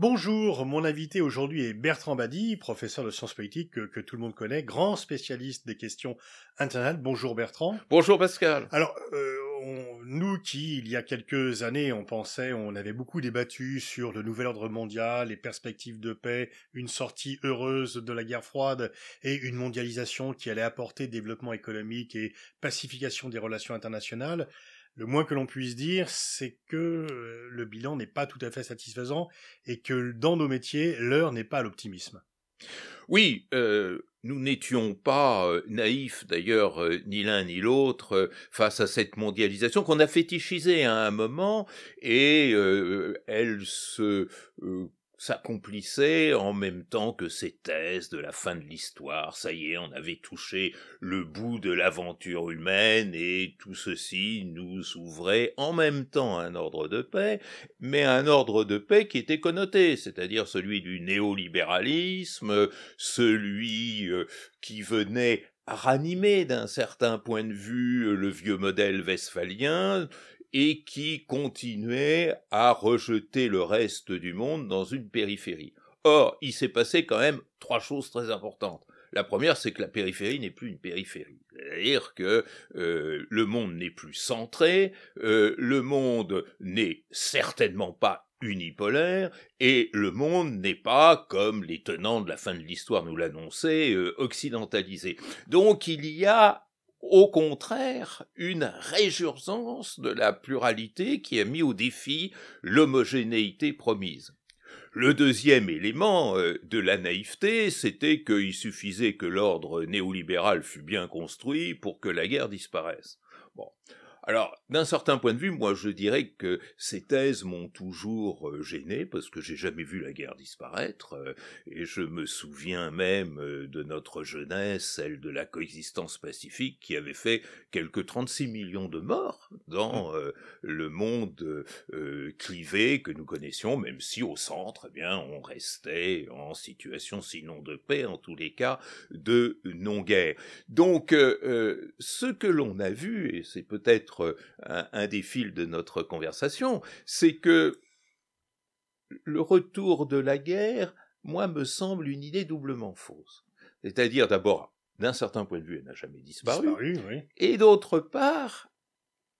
Bonjour, mon invité aujourd'hui est Bertrand Badi, professeur de sciences politiques que, tout le monde connaît, grand spécialiste des questions internationales. Bonjour Bertrand. Bonjour Pascal. Alors, euh, nous qui, il y a quelques années, on pensait, on avait beaucoup débattu sur le nouvel ordre mondial, les perspectives de paix, une sortie heureuse de la guerre froide et une mondialisation qui allait apporter développement économique et pacification des relations internationales le moins que l'on puisse dire, c'est que euh, le bilan n'est pas tout à fait satisfaisant et que dans nos métiers, l'heure n'est pas à l'optimisme. Oui, euh, nous n'étions pas euh, naïfs d'ailleurs, ni l'un ni l'autre, face à cette mondialisation qu'on a fétichisée hein, à un moment, et elle se s'accomplissait en même temps que ces thèses de la fin de l'histoire. Ça y est, on avait touché le bout de l'aventure humaine et tout ceci nous ouvrait en même temps un ordre de paix, mais un ordre de paix qui était connoté, c'est-à-dire celui du néolibéralisme, celui euh, qui venait ranimer d'un certain point de vue le vieux modèle westphalien et qui continuait à rejeter le reste du monde dans une périphérie. Or, il s'est passé quand même trois choses très importantes. La première, c'est que la périphérie n'est plus une périphérie. C'est-à-dire que euh, le monde n'est plus centré, euh, le monde n'est certainement pas unipolaire, et le monde n'est pas, comme les tenants de la fin de l'histoire nous l'annonçaient, euh, occidentalisé. Donc il y a au contraire une résurgence de la pluralité qui a mis au défi l'homogénéité promise. Le deuxième élément euh, de la naïveté, c'était qu'il suffisait que l'ordre néolibéral fût bien construit pour que la guerre disparaisse. Bon. Alors, d'un certain point de vue, moi je dirais que ces thèses m'ont toujours euh, gêné parce que j'ai jamais vu la guerre disparaître euh, et je me souviens même euh, de notre jeunesse, celle de la coexistence pacifique qui avait fait quelques 36 millions de morts dans mmh. le monde clivé que nous connaissions, même si au centre, eh bien, on restait en situation sinon de paix, en tous les cas de non-guerre. Donc, ce que l'on a vu, et c'est peut-être un, des fils de notre conversation, c'est que le retour de la guerre, moi, me semble une idée doublement fausse. C'est-à-dire, d'abord, d'un certain point de vue, elle n'a jamais disparu. Et d'autre part,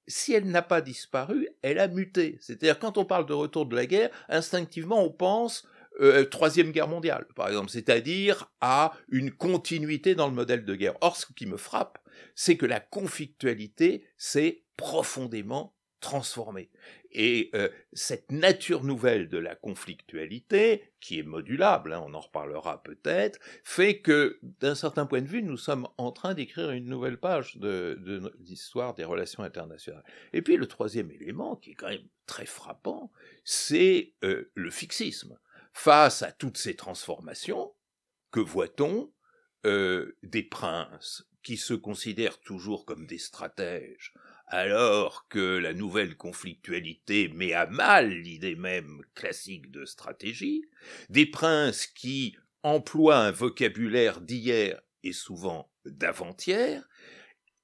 si elle n'a pas disparu, elle a muté. C'est-à-dire, quand on parle de retour de la guerre, instinctivement, on pense euh, Troisième Guerre mondiale, par exemple, c'est-à-dire à une continuité dans le modèle de guerre. Or, ce qui me frappe, c'est que la conflictualité c'est profondément transformé. Et euh, cette nature nouvelle de la conflictualité, qui est modulable, hein, on en reparlera peut-être, fait que, d'un certain point de vue, nous sommes en train d'écrire une nouvelle page de, l'histoire des relations internationales. Et puis le troisième élément, qui est quand même très frappant, c'est euh, le fixisme. Face à toutes ces transformations, que voit-on euh, Des princes qui se considèrent toujours comme des stratèges, alors que la nouvelle conflictualité met à mal l'idée même classique de stratégie, des princes qui emploient un vocabulaire d'hier et souvent d'avant-hier,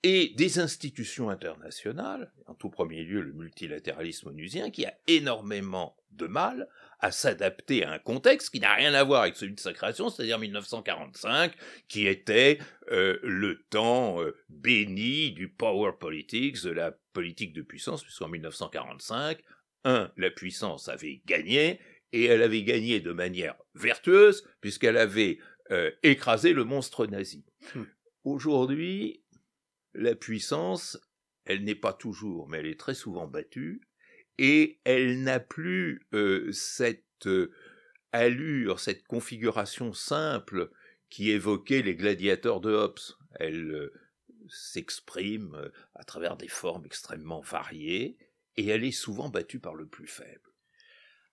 et des institutions internationales, en tout premier lieu le multilatéralisme onusien, qui a énormément de mal à s'adapter à un contexte qui n'a rien à voir avec celui de sa création, c'est-à-dire 1945, qui était euh, le temps euh, béni du power politics, de la politique de puissance, puisqu'en 1945, un, la puissance avait gagné, et elle avait gagné de manière vertueuse, puisqu'elle avait euh, écrasé le monstre nazi. Hmm. Aujourd'hui, la puissance, elle n'est pas toujours, mais elle est très souvent battue, et elle n'a plus euh, cette euh, allure, cette configuration simple qui évoquait les gladiateurs de Hobbes. Elle euh, s'exprime à travers des formes extrêmement variées, et elle est souvent battue par le plus faible.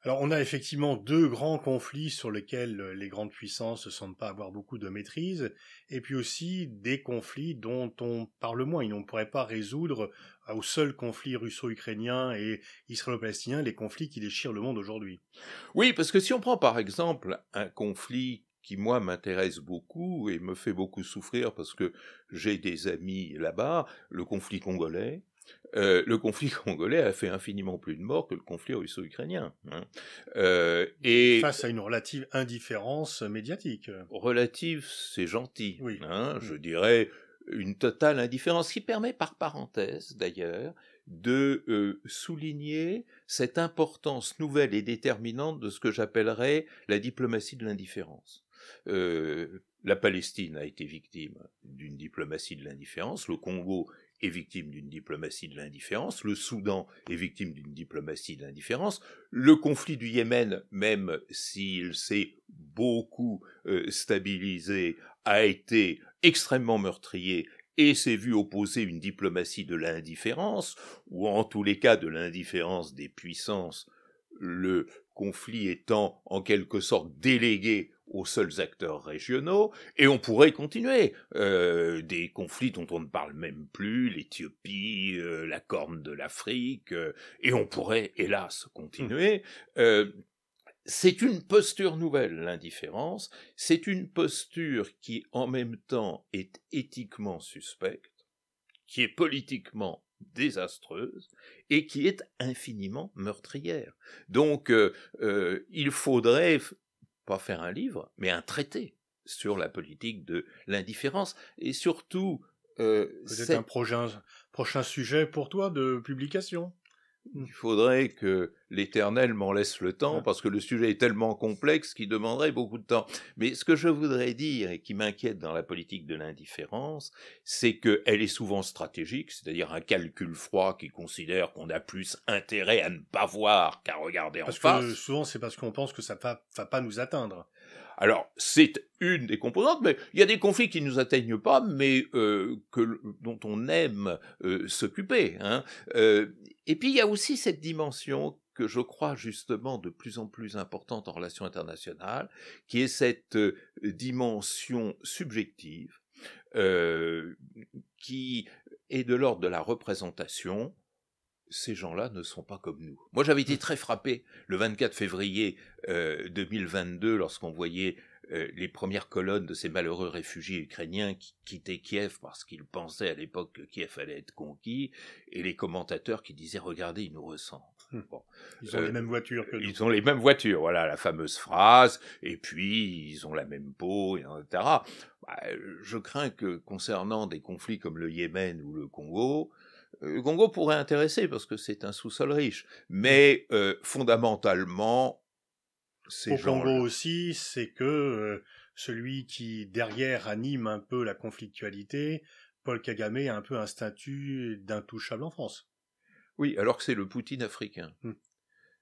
Alors on a effectivement deux grands conflits sur lesquels euh, les grandes puissances ne semblent pas avoir beaucoup de maîtrise, et puis aussi des conflits dont on parle moins. Et on ne pourrait pas résoudre euh, au seul conflit russo-ukrainien et israélo-palestinien les conflits qui déchirent le monde aujourd'hui. Oui, parce que si on prend par exemple un conflit qui moi m'intéresse beaucoup et me fait beaucoup souffrir parce que j'ai des amis là-bas, le conflit congolais, euh, le conflit congolais a fait infiniment plus de morts que le conflit russo-ukrainien. Hein. Euh, et face à une relative indifférence médiatique. Relative, c'est gentil. Oui. Hein. Mm. je dirais une totale indifférence qui permet, par parenthèse d'ailleurs, de euh, souligner cette importance nouvelle et déterminante de ce que j'appellerais la diplomatie de l'indifférence. la Palestine a été victime d'une diplomatie de l'indifférence, le Congo est victime d'une diplomatie de l'indifférence, le Soudan est victime d'une diplomatie de l'indifférence, le conflit du Yémen, même s'il s'est beaucoup euh, stabilisé, a été extrêmement meurtrier et s'est vu opposer une diplomatie de l'indifférence, ou en tous les cas de l'indifférence des puissances, le conflit étant en quelque sorte délégué aux seuls acteurs régionaux, et on pourrait continuer. Euh, des conflits dont on ne parle même plus, l'Éthiopie, euh, la Corne de l'Afrique, euh, et on pourrait, hélas, continuer. Hum. c'est une posture nouvelle, l'indifférence, c'est une posture qui en même temps est éthiquement suspecte, qui est politiquement désastreuse et qui est infiniment meurtrière. Donc il faudrait pas faire un livre, mais un traité sur la politique de l'indifférence et surtout. Euh, c'est un prochain sujet pour toi de publication. Mmh. il faudrait que l'Éternel m'en laisse le temps, parce que le sujet est tellement complexe qu'il demanderait beaucoup de temps. Mais ce que je voudrais dire, et qui m'inquiète dans la politique de l'indifférence, c'est qu'elle est souvent stratégique, c'est-à-dire un calcul froid qui considère qu'on a plus intérêt à ne pas voir qu'à regarder en face. Parce que souvent, c'est parce qu'on pense que ça ne va pas nous atteindre. Alors, c'est une des composantes, mais il y a des conflits qui ne nous atteignent pas, mais euh, dont on aime euh, s'occuper. Hein. Euh, et puis, il y a aussi cette dimension que je crois justement de plus en plus importante en relation internationale, qui est cette dimension subjective qui est de l'ordre de la représentation, ces gens-là ne sont pas comme nous. Moi, j'avais été mmh. très frappé le 24 février 2022 euh, lorsqu'on voyait euh, les premières colonnes de ces malheureux réfugiés ukrainiens qui quittaient Kiev parce qu'ils pensaient à l'époque que Kiev allait être conquis, et les commentateurs qui disaient Regardez, ils nous ressemblent. Mmh. Ils ont les euh, mêmes voitures Ils ont les mêmes voitures, voilà la fameuse phrase, et puis ils ont la même peau, etc. Bah, je crains que concernant des conflits comme le Yémen ou le Congo, le Congo pourrait intéresser parce que c'est un sous-sol riche, mmh. mais euh, fondamentalement, c'est Au Congo aussi, c'est que euh, celui qui derrière anime un peu la conflictualité, Paul Kagame a un peu un statut d'intouchable en France. Oui, alors que c'est le Poutine africain. Mmh.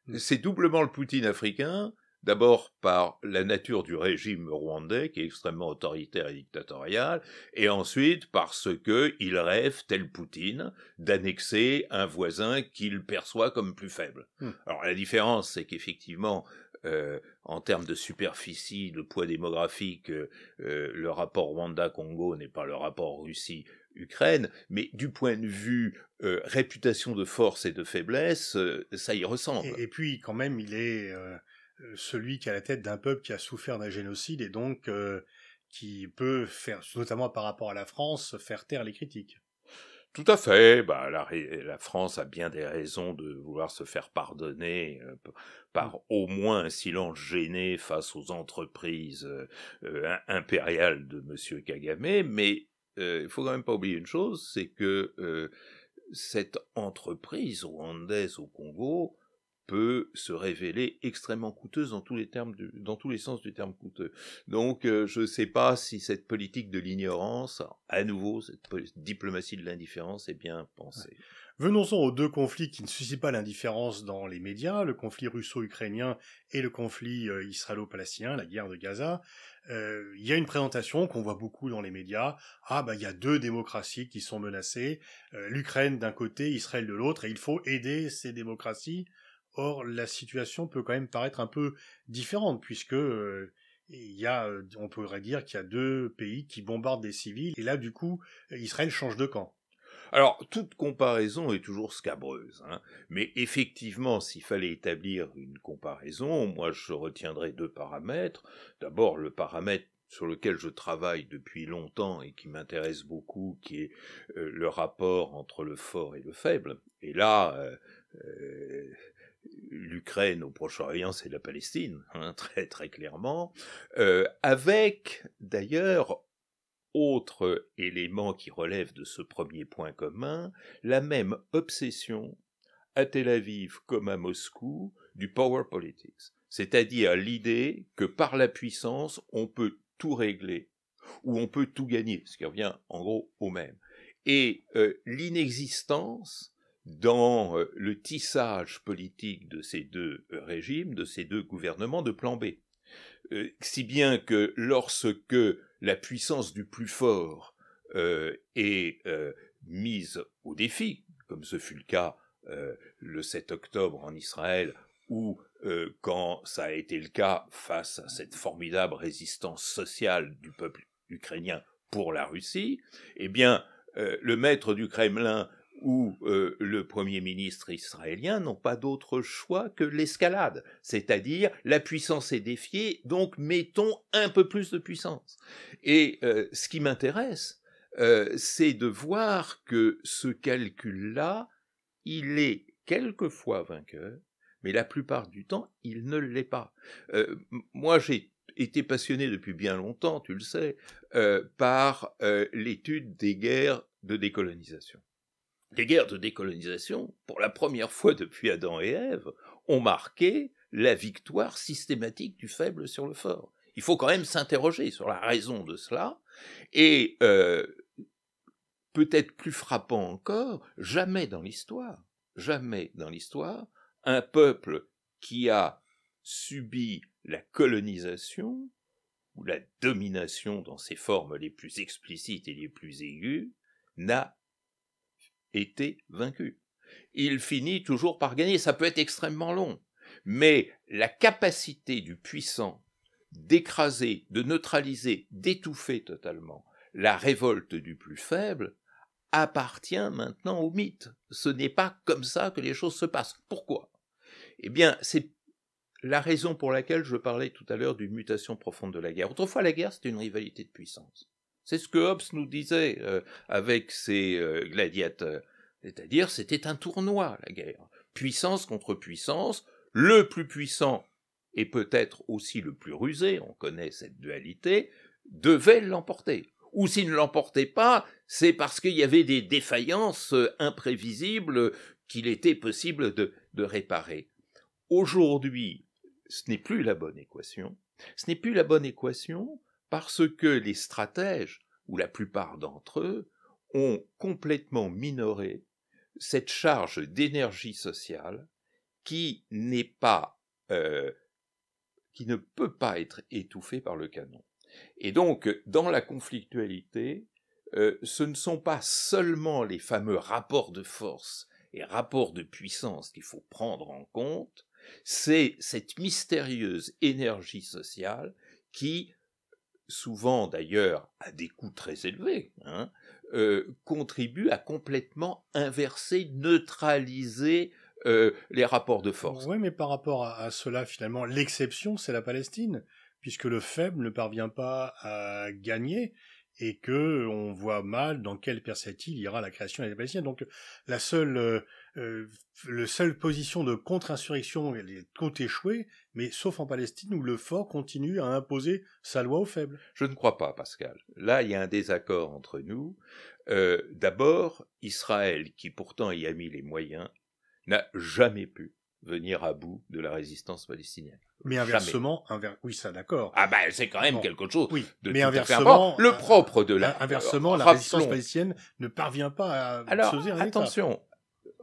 Mmh. C'est doublement le Poutine africain D'abord par la nature du régime rwandais, qui est extrêmement autoritaire et dictatorial, et ensuite parce que il rêve, tel Poutine, d'annexer un voisin qu'il perçoit comme plus faible. Hmm. Alors la différence, c'est qu'effectivement, euh, en termes de superficie, de poids démographique, euh, le rapport Rwanda-Congo n'est pas le rapport Russie-Ukraine, mais du point de vue euh, réputation de force et de faiblesse, euh, ça y ressemble. et puis, quand même, il est euh, celui qui a la tête d'un peuple qui a souffert d'un génocide et donc euh, qui peut faire, notamment par rapport à la France, faire taire les critiques. Tout à fait. Bah, la, France a bien des raisons de vouloir se faire pardonner euh, par mm. au moins un silence gêné face aux entreprises euh, impériales de M. Kagame. Mais il ne faut quand même pas oublier une chose, c'est que cette entreprise rwandaise au Congo peut se révéler extrêmement coûteuse dans tous les termes dans tous les sens du terme coûteux. Donc euh, je ne sais pas si cette politique de l'ignorance, à nouveau cette diplomatie de l'indifférence est bien pensée. Venons-en aux deux conflits qui ne suscitent pas l'indifférence dans les médias, le conflit russo-ukrainien et le conflit euh, israélo-palestinien, la guerre de Gaza. Euh, il y a une présentation qu'on voit beaucoup dans les médias. Ah bah il y a deux démocraties qui sont menacées, l'Ukraine d'un côté, Israël de l'autre, et il faut aider ces démocraties Or, la situation peut quand même paraître un peu différente, puisque euh, il y a, euh, on pourrait dire qu'il y a deux pays qui bombardent des civils, et là, du coup, Israël change de camp. Alors, toute comparaison est toujours scabreuse, hein, mais effectivement, s'il fallait établir une comparaison, moi je retiendrai deux paramètres. D'abord, le paramètre sur lequel je travaille depuis longtemps et qui m'intéresse beaucoup, qui est euh, le rapport entre le fort et le faible. Et là, l'Ukraine au Proche-Orient, c'est la Palestine, hein, très très clairement, euh, avec d'ailleurs autre élément qui relève de ce premier point commun, la même obsession à Tel Aviv comme à Moscou du power politics, c'est-à-dire l'idée que par la puissance on peut tout régler ou on peut tout gagner, ce qui revient en gros au même. Et euh, l'inexistence dans euh, le tissage politique de ces deux euh, régimes, de ces deux gouvernements de plan B. Euh, si bien que lorsque la puissance du plus fort est mise au défi, comme ce fut le cas le 7 octobre en Israël, ou quand ça a été le cas face à cette formidable résistance sociale du peuple ukrainien pour la Russie, eh bien, le maître du Kremlin où euh, le Premier ministre israélien n'ont pas d'autre choix que l'escalade, c'est-à-dire la puissance est défiée, donc mettons un peu plus de puissance. Et euh, ce qui m'intéresse, euh, c'est de voir que ce calcul-là, il est quelquefois vainqueur, mais la plupart du temps, il ne l'est pas. moi, j'ai été passionné depuis bien longtemps, tu le sais, par l'étude des guerres de décolonisation. Les guerres de décolonisation, pour la première fois depuis Adam et Ève, ont marqué la victoire systématique du faible sur le fort. Il faut quand même s'interroger sur la raison de cela. Et euh, peut-être plus frappant encore, jamais dans l'histoire, jamais dans l'histoire, un peuple qui a subi la colonisation ou la domination dans ses formes les plus explicites et les plus aiguës n'a était vaincu. Il finit toujours par gagner. Ça peut être extrêmement long, mais la capacité du puissant d'écraser, de neutraliser, d'étouffer totalement la révolte du plus faible appartient maintenant au mythe. Ce n'est pas comme ça que les choses se passent. Pourquoi Eh bien, c'est la raison pour laquelle je parlais tout à l'heure d'une mutation profonde de la guerre. Autrefois, la guerre, c'était une rivalité de puissance. C'est ce que Hobbes nous disait euh, avec ses euh, gladiateurs. C'est-à-dire, c'était un tournoi, la guerre. Puissance contre puissance, le plus puissant et peut-être aussi le plus rusé, on connaît cette dualité, devait l'emporter. Ou s'il ne l'emportait pas, c'est parce qu'il y avait des défaillances euh, imprévisibles qu'il était possible de réparer. Aujourd'hui, ce n'est plus la bonne équation. Ce n'est plus la bonne équation parce que les stratèges, ou la plupart d'entre eux, ont complètement minoré cette charge d'énergie sociale qui n'est pas euh, qui ne peut pas être étouffée par le canon. Et donc, dans la conflictualité, euh, ce ne sont pas seulement les fameux rapports de force et rapports de puissance qu'il faut prendre en compte, c'est cette mystérieuse énergie sociale qui souvent d'ailleurs à des coûts très élevés, contribuent hein, euh, contribue à complètement inverser, neutraliser euh, les rapports de force. Oui, mais par rapport à, cela, finalement, l'exception, c'est la Palestine, puisque le faible ne parvient pas à gagner et que on voit mal dans quelle perspective ira la création des Palestiniens. Donc la seule euh, euh, le seule position de contre-insurrection, elle est tout échouée, mais sauf en Palestine où le fort continue à imposer sa loi aux faibles. Je ne crois pas, Pascal. Là, il y a un désaccord entre nous. Euh, d'abord, Israël, qui pourtant y a mis les moyens, n'a jamais pu venir à bout de la résistance palestinienne. Mais inversement, oui, ça d'accord. Ah ben, c'est quand même quelque chose oui. mais inversement, le euh, propre de la. Inversement, la résistance palestinienne ne parvient pas à. Alors, attention,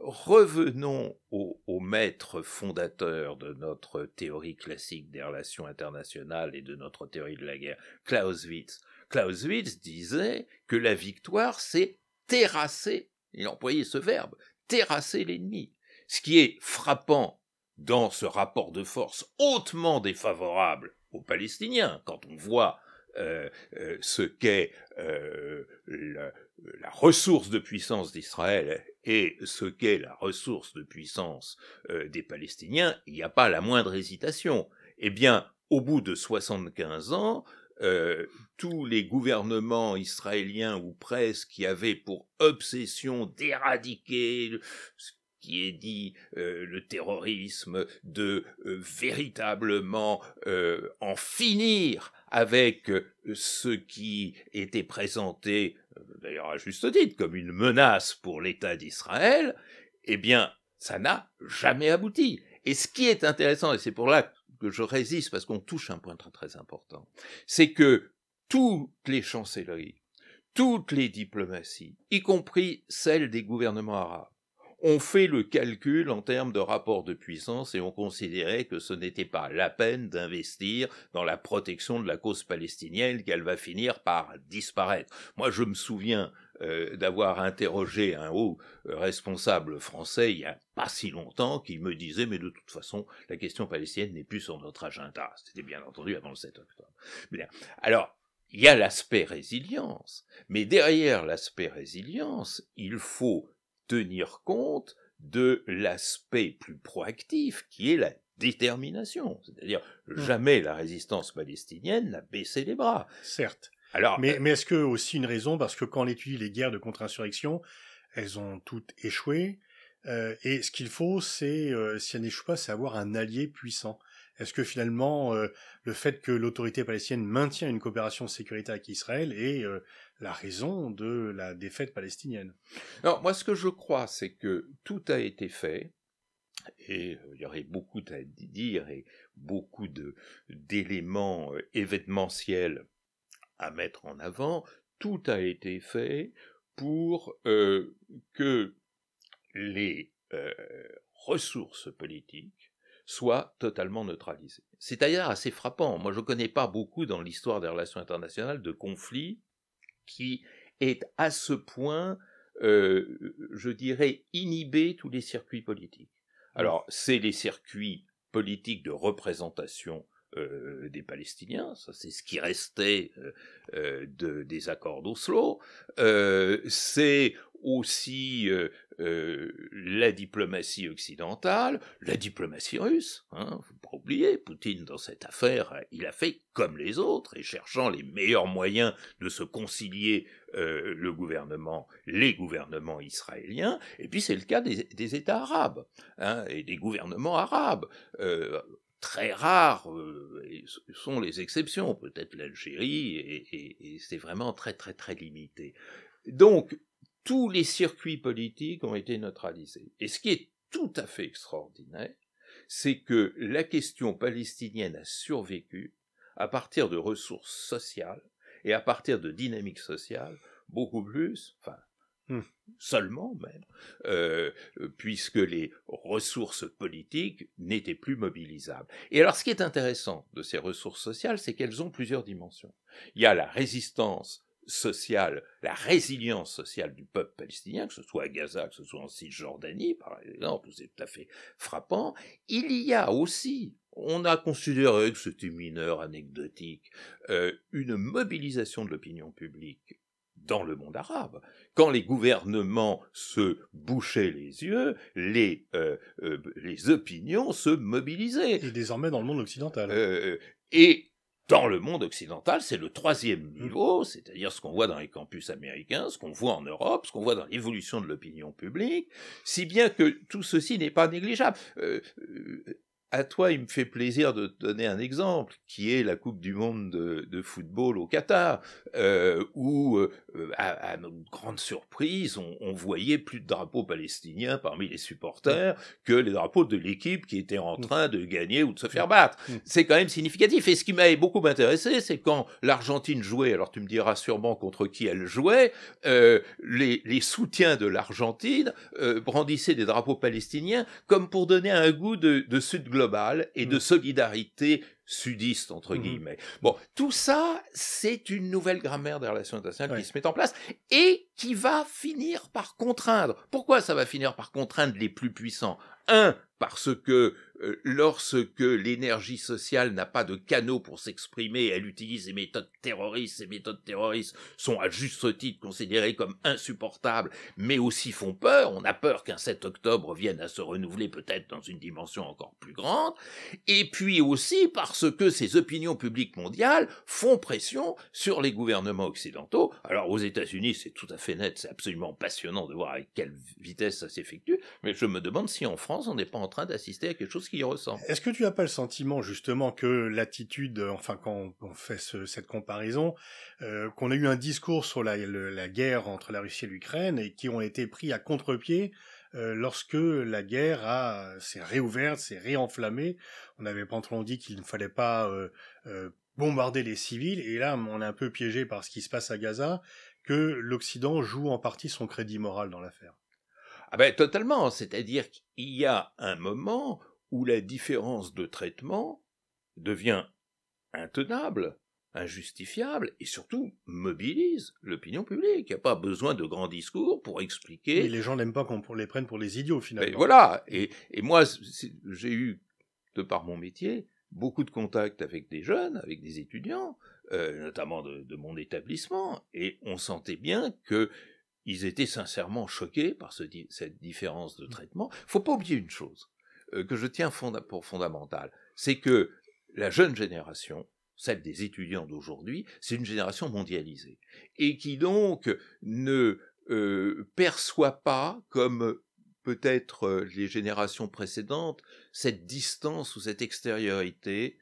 revenons au, maître fondateur de notre théorie classique des relations internationales et de notre théorie de la guerre, Clausewitz. Clausewitz disait que la victoire, c'est terrasser, il employait ce verbe, terrasser l'ennemi. Ce qui est frappant dans ce rapport de force hautement défavorable aux Palestiniens, quand on voit euh, euh, ce qu'est euh, la, ressource de puissance d'Israël et ce qu'est la ressource de puissance euh, des Palestiniens, il n'y a pas la moindre hésitation. Eh bien, au bout de 75 ans, euh, tous les gouvernements israéliens ou presque qui avaient pour obsession d'éradiquer ce qui est dit euh, le terrorisme, de véritablement en finir avec ce qui était présenté d'ailleurs à juste titre, comme une menace pour l'État d'Israël, eh bien, ça n'a jamais abouti. Et ce qui est intéressant, et c'est pour là que je résiste, parce qu'on touche un point très très important, c'est que toutes les chancelleries, toutes les diplomaties, y compris celles des gouvernements arabes, on fait le calcul en termes de rapport de puissance et on considérait que ce n'était pas la peine d'investir dans la protection de la cause palestinienne qu'elle va finir par disparaître. Moi, je me souviens euh, d'avoir interrogé un haut euh, responsable français il y a pas si longtemps qui me disait mais de toute façon la question palestinienne n'est plus sur notre agenda. C'était bien entendu avant le 7 octobre. Alors, il y a l'aspect résilience, mais derrière l'aspect résilience, il faut tenir compte de l'aspect plus proactif qui est la détermination. C'est-à-dire, hmm. jamais la résistance palestinienne n'a baissé les bras. Certes. mais, euh, mais est-ce que aussi une raison, parce que quand on étudie les guerres de contre-insurrection, elles ont toutes échoué, euh, et ce qu'il faut, c'est, euh, si elles n'échouent pas, c'est avoir un allié puissant. Est-ce que finalement euh, le fait que l'autorité palestinienne maintient une coopération sécuritaire avec Israël est euh, la raison de la défaite palestinienne Alors moi ce que je crois c'est que tout a été fait et euh, il y aurait beaucoup à dire et beaucoup d'éléments événementiels à mettre en avant. Tout a été fait pour que les ressources politiques soit totalement neutralisé. C'est d'ailleurs assez frappant. Moi, je ne connais pas beaucoup dans l'histoire des relations internationales de conflits qui est à ce point, euh, je dirais, inhibé tous les circuits politiques. Alors, c'est les circuits politiques de représentation euh, des Palestiniens, ça c'est ce qui restait euh, de, des accords d'Oslo, c'est aussi euh, la diplomatie occidentale, la diplomatie russe. Hein, faut pas oublier, Poutine dans cette affaire, euh, il a fait comme les autres et cherchant les meilleurs moyens de se concilier euh, le gouvernement, les gouvernements israéliens. Et puis c'est le cas des, États arabes hein, et des gouvernements arabes. très rares sont les exceptions, peut-être l'Algérie, et, et c'est vraiment très très très limité. Donc tous les circuits politiques ont été neutralisés. Et ce qui est tout à fait extraordinaire, c'est que la question palestinienne a survécu à partir de ressources sociales et à partir de dynamiques sociales beaucoup plus, enfin hmm. seulement même, euh, puisque les ressources politiques n'étaient plus mobilisables. Et alors ce qui est intéressant de ces ressources sociales, c'est qu'elles ont plusieurs dimensions. Il y a la résistance sociale, la résilience sociale du peuple palestinien, que ce soit à Gaza, que ce soit en Cisjordanie, par exemple, c'est tout à fait frappant, il y a aussi, on a considéré que c'était mineur, anecdotique, euh, une mobilisation de l'opinion publique dans le monde arabe. Quand les gouvernements se bouchaient les yeux, les, euh, euh, les opinions se mobilisaient. Et désormais dans le monde occidental. et dans le monde occidental, c'est le troisième mmh. niveau, c'est-à-dire ce qu'on voit dans les campus américains, ce qu'on voit en Europe, ce qu'on voit dans l'évolution de l'opinion publique, si bien que tout ceci n'est pas négligeable. Euh, euh, à toi, il me fait plaisir de te donner un exemple, qui est la Coupe du Monde de, de football au Qatar, euh, où, euh, à, notre grande surprise, on, voyait plus de drapeaux palestiniens parmi les supporters que les drapeaux de l'équipe qui était en mm. train de gagner ou de se faire mm. battre. Mm. C'est quand même significatif. Et ce qui m'avait beaucoup intéressé, c'est quand l'Argentine jouait, alors tu me diras sûrement contre qui elle jouait, euh, les, les, soutiens de l'Argentine euh, brandissaient des drapeaux palestiniens comme pour donner un goût de, de sud et de mm. solidarité sudiste, entre mm-hmm. guillemets. Bon, tout ça, c'est une nouvelle grammaire des relations internationales qui se met en place et qui va finir par contraindre. Pourquoi ça va finir par contraindre les plus puissants Un, parce que euh, lorsque l'énergie sociale n'a pas de canaux pour s'exprimer, elle utilise des méthodes terroristes, ces méthodes terroristes sont à juste titre considérées comme insupportables, mais aussi font peur, on a peur qu'un 7 octobre vienne à se renouveler peut-être dans une dimension encore plus grande, et puis aussi parce que ces opinions publiques mondiales font pression sur les gouvernements occidentaux. Alors aux États-Unis, c'est tout à fait net, c'est absolument passionnant de voir avec quelle vitesse ça s'effectue, mais je me demande si en France, on n'est pas en train d'assister à quelque chose est-ce que tu n'as pas le sentiment justement que l'attitude, enfin quand on fait cette comparaison, euh, qu'on a eu un discours sur la, guerre entre la Russie et l'Ukraine et qui ont été pris à contre-pied euh, lorsque la guerre s'est réouverte, s'est réenflammée. On avait longtemps dit qu'il ne fallait pas euh, bombarder les civils et là on est un peu piégé par ce qui se passe à Gaza que l'Occident joue en partie son crédit moral dans l'affaire. Ah ben totalement, c'est-à-dire qu'il y a un moment où la différence de traitement devient intenable, injustifiable et surtout mobilise l'opinion publique. Il n'y a pas besoin de grands discours pour expliquer. Mais les gens n'aiment pas qu'on les prenne pour les idiots finalement. voilà. Et, moi, j'ai eu, de par mon métier, beaucoup de contacts avec des jeunes, avec des étudiants, euh, notamment de, mon établissement, et on sentait bien que étaient sincèrement choqués par cette différence de traitement. Faut pas oublier une chose, euh, que je tiens pour fondamental, c'est que la jeune génération, celle des étudiants d'aujourd'hui, c'est une génération mondialisée, et qui donc ne euh, perçoit pas comme peut-être euh, les générations précédentes cette distance ou cette extériorité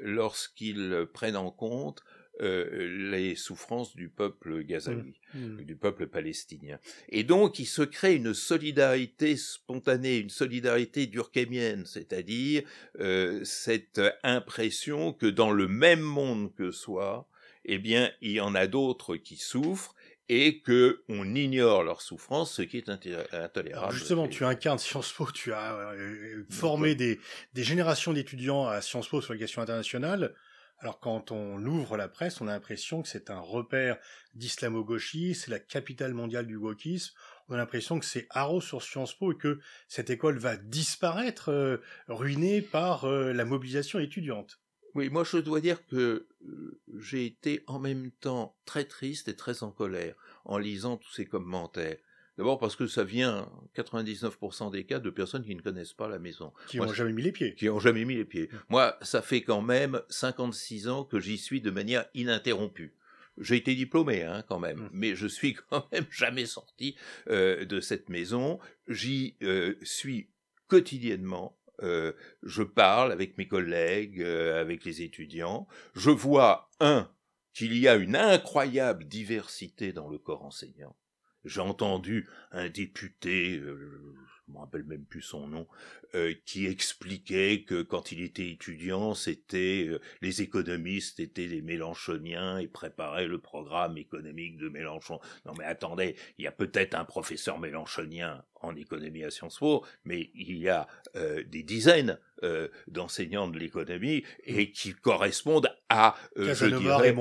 lorsqu'ils prennent en compte euh, euh, les souffrances du peuple gazaoui, mmh. Mmh. du peuple palestinien. Et donc, il se crée une solidarité spontanée, une solidarité durkheimienne, c'est-à-dire euh, cette impression que dans le même monde que soi, eh bien, il y en a d'autres qui souffrent et que on ignore leurs souffrances, ce qui est intolérable. justement, tu incarnes Sciences Po, tu as mmh. formé des, générations d'étudiants à Sciences Po sur questions internationale. Alors quand on ouvre la presse, on a l'impression que c'est un repère dislamo gauchisme c'est la capitale mondiale du wokisme, on a l'impression que c'est haro sur Sciences Po et que cette école va disparaître, euh, ruinée par euh, la mobilisation étudiante. Oui, moi je dois dire que euh, j'ai été en même temps très triste et très en colère en lisant tous ces commentaires. D'abord parce que ça vient 99% des cas de personnes qui ne connaissent pas la maison. Qui n'ont jamais mis les pieds. Qui n'ont jamais mis les pieds. Mmh. Moi, ça fait quand même 56 ans que j'y suis de manière ininterrompue. J'ai été diplômé hein, quand même, mmh. mais je suis quand même jamais sorti euh, de cette maison. J'y euh, suis quotidiennement. Euh, je parle avec mes collègues, avec les étudiants. Je vois, un, qu'il y a une incroyable diversité dans le corps enseignant j'ai entendu un député, euh, je me rappelle même plus son nom, euh, qui expliquait que quand il était étudiant, c'était euh, les économistes étaient des Mélenchoniens et préparaient le programme économique de Mélenchon. Non mais attendez, il y a peut-être un professeur Mélenchonien en économie à Sciences Po, mais il y a euh, des dizaines euh, d'enseignants de l'économie et qui correspondent à euh, je dirais, et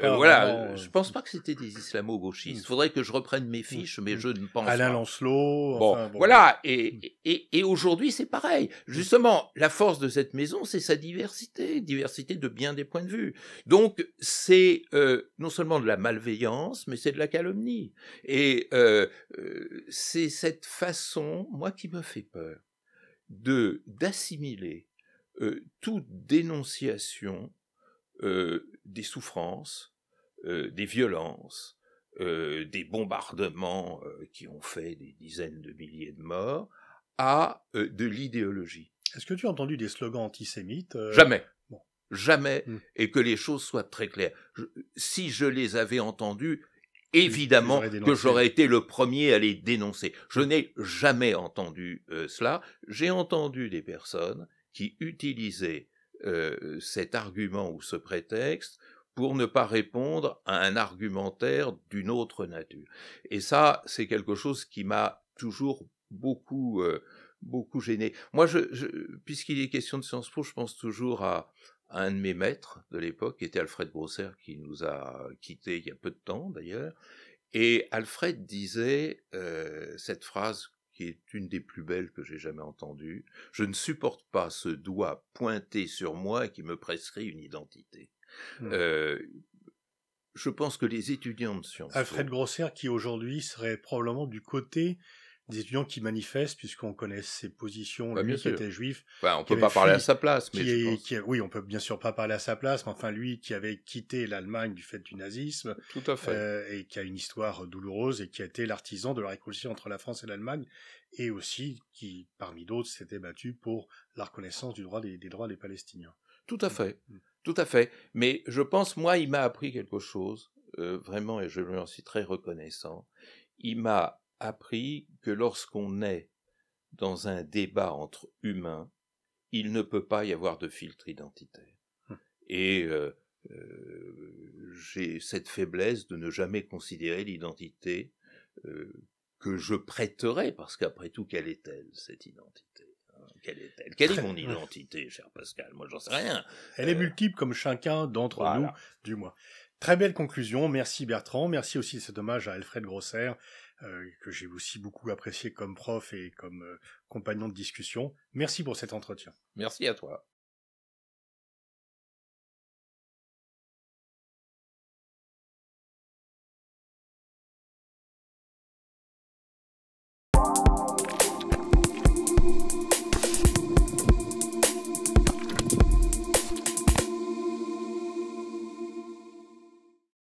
pas voilà je pense pas que c'était des islamo-gauchistes il hmm. faudrait que je reprenne mes hmm. fiches mais hmm. je ne pense pas. Alain Lancelot voilà et, et, et aujourd'hui c'est pareil justement la force de cette maison c'est sa diversité diversité de bien des points de vue donc c'est non seulement de la malveillance mais c'est de la calomnie et c'est cette façon, moi qui me fais peur, de d'assimiler euh, toute dénonciation euh, des souffrances, euh, des violences, des bombardements qui ont fait des dizaines de milliers de morts, à de l'idéologie. Est-ce que tu as entendu des slogans antisémites Jamais. Jamais. Hmm. Et que les choses soient très claires. si je les avais entendus, évidemment que j'aurais été le premier à les dénoncer. Je n'ai jamais entendu euh, cela. J'ai entendu des personnes qui utilisaient euh, cet argument ou ce prétexte pour ne pas répondre à un argumentaire d'une autre nature. Et ça, c'est quelque chose qui m'a toujours beaucoup, euh, beaucoup gêné. Moi, puisqu'il est question de Sciences Po, je pense toujours à, un de mes maîtres de l'époque, était Alfred Grosser, qui nous a quittés il y a peu de temps d'ailleurs. Et Alfred disait euh, cette phrase qui est une des plus belles que j'ai jamais entendues. Je ne supporte pas ce doigt pointé sur moi qui me prescrit une identité. Hmm. Euh, je pense que les étudiants de sciences. Alfred Grosser, qui aujourd'hui serait probablement du côté des étudiants qui manifestent, puisqu'on connaît ses positions, bah, lui qui était juif. On on peut pas parler à sa place, mais. Qui est, oui, on peut bien sûr pas parler à sa place, mais enfin, lui qui avait quitté l'Allemagne du fait du nazisme. Tout à fait. Euh, et qui a une histoire douloureuse et qui a été l'artisan de la réconciliation entre la France et l'Allemagne. Et aussi, qui, parmi d'autres, s'était battu pour la reconnaissance du droit des, droits des Palestiniens. Tout à mm. fait. Mm. Tout à fait. Mais je pense, moi, il m'a appris quelque chose, euh, vraiment, et je lui en suis très reconnaissant. Il m'a appris que lorsqu'on est dans un débat entre humains, il ne peut pas y avoir de filtre identitaire. Hum. Et euh, euh, j'ai cette faiblesse de ne jamais considérer l'identité euh, que je prêterai, parce qu'après tout, quelle est-elle, cette identité hein? Quelle est-elle Quelle est mon identité, cher Pascal Moi, j'en sais rien. Elle est multiple comme chacun d'entre nous, du moins. Très belle conclusion. Merci Bertrand. Merci aussi de cet hommage à Alfred Grosser euh, que j'ai aussi beaucoup apprécié comme prof et comme euh, compagnon de discussion. Merci pour cet entretien. Merci à toi.